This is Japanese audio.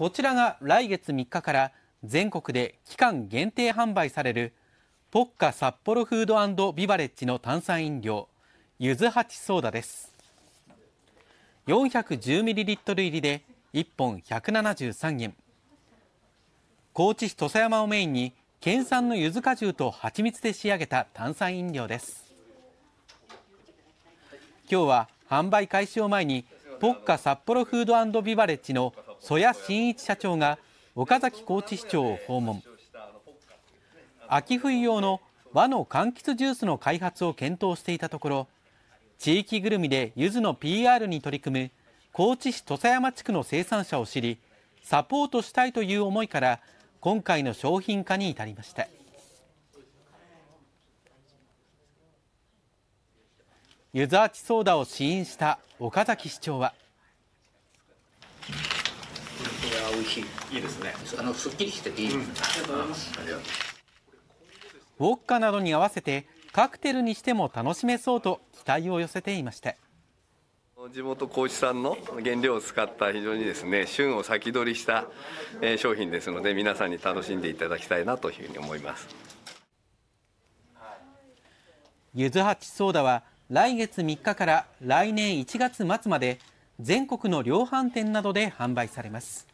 こちらが来月3日から全国で期間限定販売されるポッカ札幌フードビバレッジの炭酸飲料ゆず八ソーダです410ミリリットル入りで1本173円高知市土佐山をメインに県産の柚子果汁と蜂蜜で仕上げた炭酸飲料です今日は販売開始を前にポッカ札幌フードビバレッジの曽谷真一社長が岡崎高知市長を訪問秋冬用の和の柑橘ジュースの開発を検討していたところ地域ぐるみで柚子の PR に取り組む高知市土佐山地区の生産者を知りサポートしたいという思いから今回の商品化に至りました湯沢地ソーダを試飲した岡崎市長は。いや美味しいいいですねあのすっきりしてていい、うん、ありがとうございますウォッカなどに合わせてカクテルにしても楽しめそうと期待を寄せていました地元高知産の原料を使った非常にですね旬を先取りした商品ですので皆さんに楽しんでいただきたいなというふうに思いますゆずはちソーダは来月3日から来年1月末まで全国の量販店などで販売されます